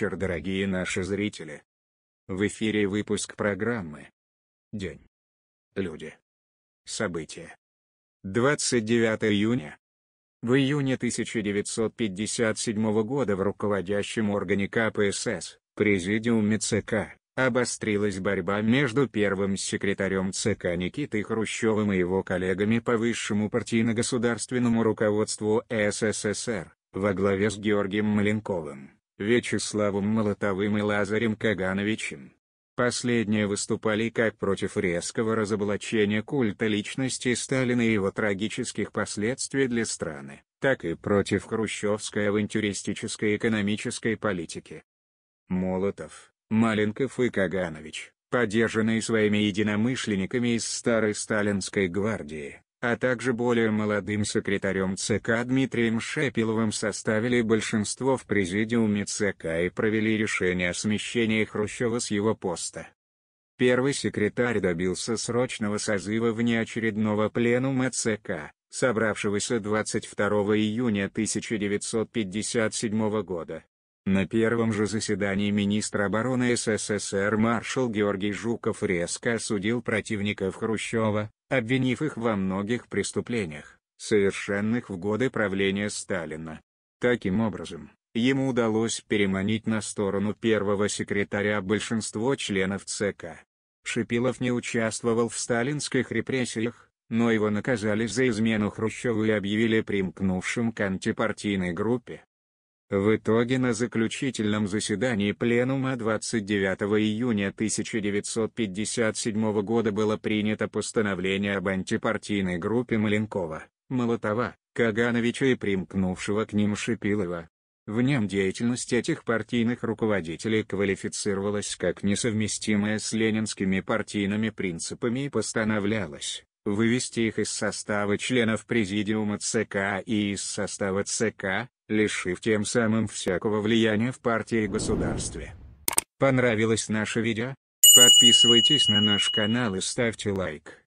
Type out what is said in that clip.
вечер, дорогие наши зрители. В эфире выпуск программы День. Люди. События. 29 июня. В июне 1957 года в руководящем органе КПСС, Президиуме ЦК, обострилась борьба между первым секретарем ЦК Никитой Хрущевым и его коллегами по высшему партийно-государственному руководству СССР, во главе с Георгием Маленковым. Вячеславом Молотовым и Лазарем Кагановичем. Последние выступали как против резкого разоблачения культа личности Сталина и его трагических последствий для страны, так и против хрущевской авантюристической экономической политики. Молотов, Маленков и Каганович, поддержанные своими единомышленниками из старой сталинской гвардии, а также более молодым секретарем ЦК Дмитрием Шепиловым составили большинство в президиуме ЦК и провели решение о смещении Хрущева с его поста. Первый секретарь добился срочного созыва внеочередного пленума ЦК, собравшегося 22 июня 1957 года. На первом же заседании министра обороны СССР маршал Георгий Жуков резко осудил противников Хрущева, обвинив их во многих преступлениях, совершенных в годы правления Сталина. Таким образом, ему удалось переманить на сторону первого секретаря большинство членов ЦК. Шипилов не участвовал в сталинских репрессиях, но его наказали за измену Хрущеву и объявили примкнувшим к антипартийной группе. В итоге на заключительном заседании Пленума 29 июня 1957 года было принято постановление об антипартийной группе Маленкова, Молотова, Кагановича и примкнувшего к ним Шипилова. В нем деятельность этих партийных руководителей квалифицировалась как несовместимая с ленинскими партийными принципами и постановлялось вывести их из состава членов Президиума ЦК и из состава ЦК, лишив тем самым всякого влияния в партии и государстве. Понравилось наше видео? Подписывайтесь на наш канал и ставьте лайк.